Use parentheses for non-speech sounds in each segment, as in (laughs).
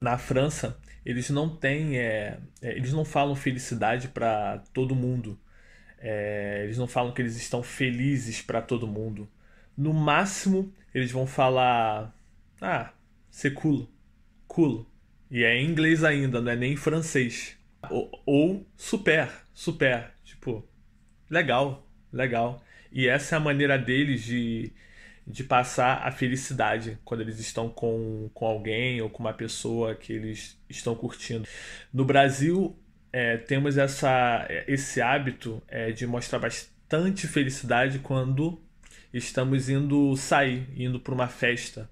na França eles não têm é, é eles não falam felicidade para todo mundo é, eles não falam que eles estão felizes para todo mundo no máximo eles vão falar ah ser culo culo e é em inglês ainda não é nem em francês ou, ou super super tipo legal legal e essa é a maneira deles de de passar a felicidade quando eles estão com, com alguém ou com uma pessoa que eles estão curtindo. No Brasil, é, temos essa, esse hábito é, de mostrar bastante felicidade quando estamos indo sair, indo para uma festa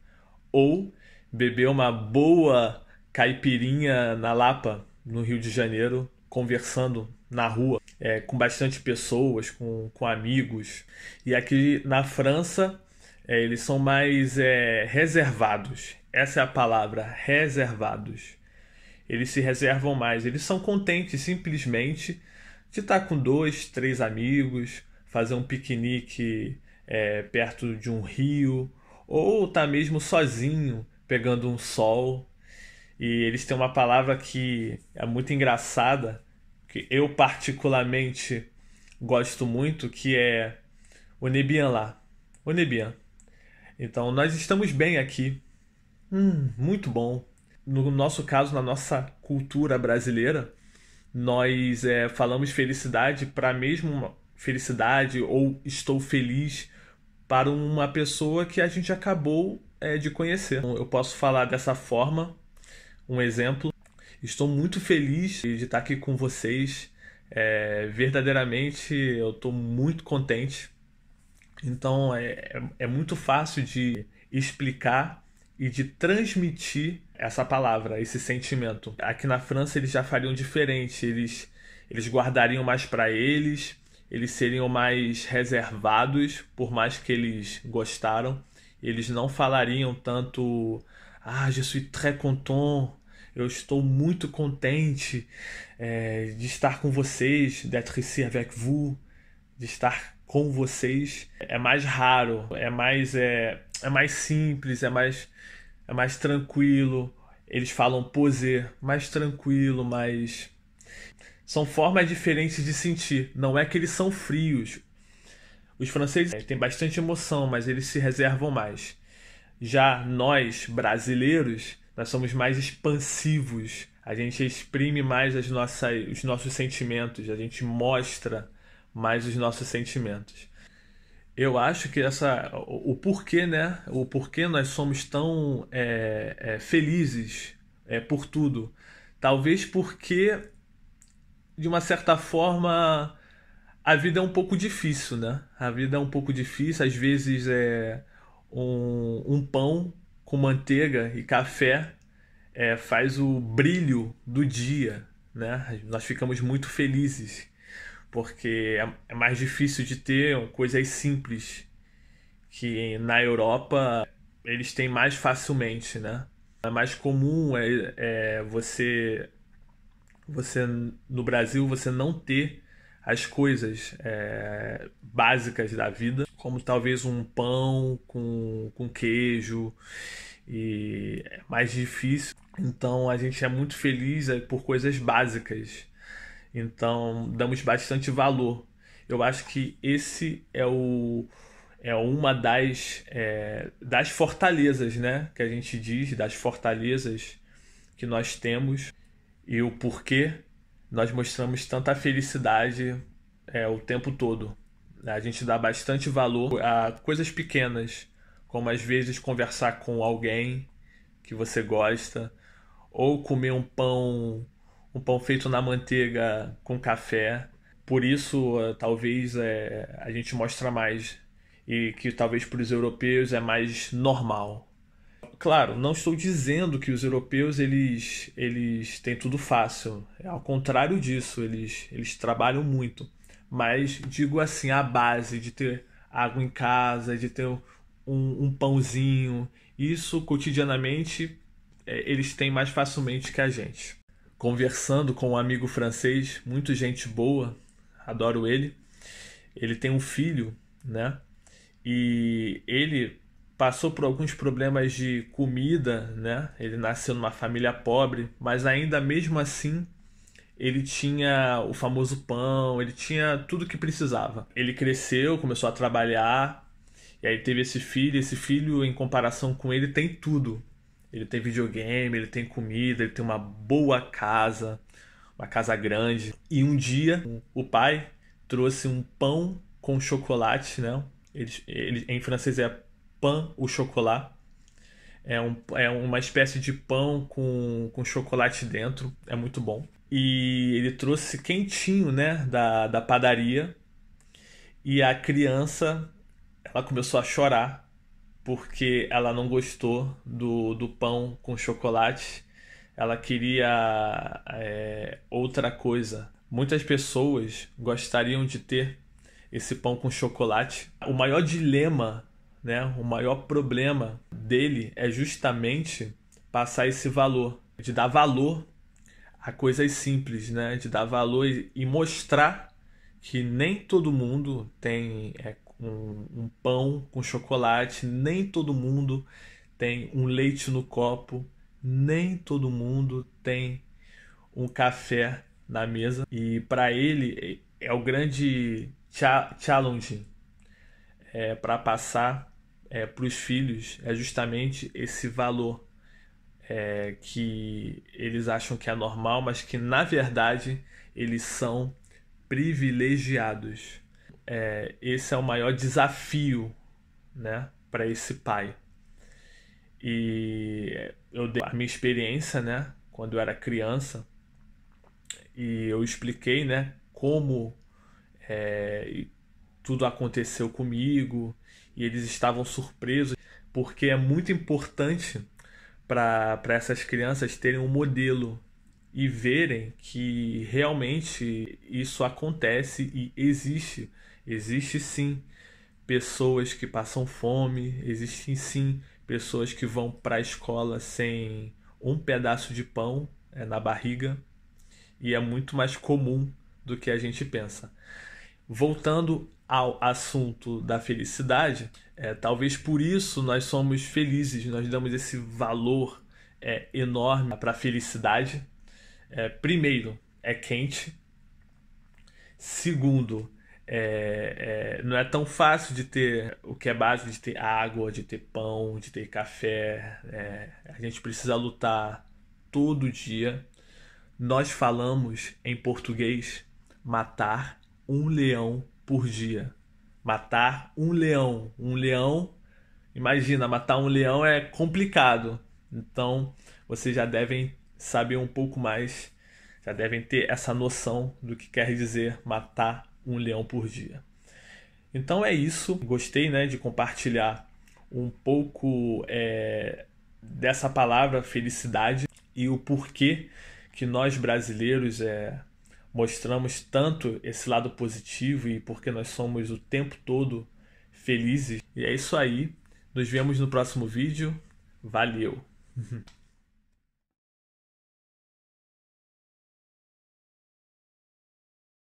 ou beber uma boa caipirinha na Lapa, no Rio de Janeiro, conversando na rua, é, com bastante pessoas, com, com amigos. E aqui na França é, eles são mais é, reservados. Essa é a palavra, reservados. Eles se reservam mais. Eles são contentes simplesmente de estar com dois, três amigos, fazer um piquenique é, perto de um rio, ou estar tá mesmo sozinho pegando um sol. E eles têm uma palavra que é muito engraçada, que eu particularmente gosto muito, que é Onebian lá. Então nós estamos bem aqui. Hum, muito bom. No nosso caso, na nossa cultura brasileira, nós é, falamos felicidade para mesmo felicidade ou estou feliz para uma pessoa que a gente acabou é, de conhecer. Então, eu posso falar dessa forma. Um exemplo: estou muito feliz de estar aqui com vocês. É, verdadeiramente, eu estou muito contente então é, é, é muito fácil de explicar e de transmitir essa palavra, esse sentimento. Aqui na França eles já fariam diferente, eles, eles guardariam mais para eles, eles seriam mais reservados, por mais que eles gostaram, eles não falariam tanto ah, je suis très content, eu estou muito contente é, de estar com vocês, d'être ici avec vous, de estar com vocês é mais raro, é mais é, é mais simples, é mais é mais tranquilo. Eles falam poser, mais tranquilo, mais são formas diferentes de sentir. Não é que eles são frios. Os franceses é, têm bastante emoção, mas eles se reservam mais. Já nós, brasileiros, nós somos mais expansivos. A gente exprime mais as nossas, os nossos sentimentos, a gente mostra mais os nossos sentimentos. Eu acho que essa, o, o porquê, né? O porquê nós somos tão é, é, felizes é, por tudo. Talvez porque, de uma certa forma, a vida é um pouco difícil, né? A vida é um pouco difícil, às vezes é um, um pão com manteiga e café é, faz o brilho do dia, né? Nós ficamos muito felizes porque é, é, mais difícil de ter coisas simples que na Europa eles têm mais facilmente, né? É mais comum é, é você você no Brasil você não ter as coisas é, básicas da vida, como talvez um pão com, com queijo, e é mais difícil. Então a gente é muito feliz é, por coisas básicas então, damos bastante valor. Eu acho que esse é o é uma das é, das fortalezas, né, que a gente diz, das fortalezas que nós temos e o porquê nós mostramos tanta felicidade é, o tempo todo. A gente dá bastante valor a coisas pequenas, como às vezes conversar com alguém que você gosta, ou comer um pão um pão feito na manteiga com café. Por isso, eh, talvez é, a gente mostra mais e que talvez para os europeus é mais normal. Claro, não estou dizendo que os europeus eles, eles têm tudo fácil. Ao contrário disso, eles, eles trabalham muito. Mas digo assim, a base de ter água em casa, de ter um, um pãozinho, isso cotidianamente eh, eles têm mais facilmente que a gente conversando com um amigo francês, muito gente boa, adoro ele. Ele tem um filho, né? E ele passou por alguns problemas de comida, né? Ele nasceu numa família pobre, mas ainda mesmo assim ele tinha o famoso pão, ele tinha tudo que precisava. Ele cresceu, começou a trabalhar, e aí teve esse filho. Esse filho, em comparação com ele, tem tudo. Ele tem videogame, ele tem comida, ele tem uma boa casa, uma casa grande. E um dia o pai trouxe um pão com chocolate, né? Ele, ele em francês é pain au chocolat. É, um, é uma espécie de pão com, com chocolate dentro, é muito bom. E ele trouxe quentinho, né, da, da padaria. E a criança, ela começou a chorar porque ela não gostou do, do pão com chocolate. Ela queria é, outra coisa. Muitas pessoas gostariam de ter esse pão com chocolate. O maior dilema, né, o maior problema dele é justamente passar esse valor, de dar valor a coisas simples, né, de dar valor e mostrar que nem todo mundo tem é, um, um pão com chocolate, nem todo mundo tem um leite no copo, nem todo mundo tem um café na mesa. E para ele é, é o grande challenge é, para passar é, para os filhos é justamente esse valor é, que eles acham que é normal, mas que na verdade eles são privilegiados é, esse é o maior desafio né, para esse pai. E eu dei a minha experiência né, quando eu era criança e eu expliquei né, como é, tudo aconteceu comigo e eles estavam surpresos porque é muito importante para essas crianças terem um modelo e verem que realmente isso acontece e existe Existe sim pessoas que passam fome, existem sim pessoas que vão para a escola sem um pedaço de pão é, na barriga e é muito mais comum do que a gente pensa. Voltando ao assunto da felicidade, é, talvez por isso nós somos felizes, nós damos esse valor é, enorme para a felicidade. É, primeiro, é quente. Segundo, é, é, não é tão fácil de ter o que é básico, de ter água, de ter pão, de ter café. É, a gente precisa lutar todo dia. Nós falamos em português matar um leão por dia. Matar um leão. Um leão, imagina, matar um leão é complicado. Então vocês já devem saber um pouco mais, já devem ter essa noção do que quer dizer matar um leão por dia. Então é isso. Gostei né, de compartilhar um pouco é, dessa palavra felicidade e o porquê que nós brasileiros é, mostramos tanto esse lado positivo e porque nós somos o tempo todo felizes. E é isso aí. Nos vemos no próximo vídeo. Valeu! (laughs)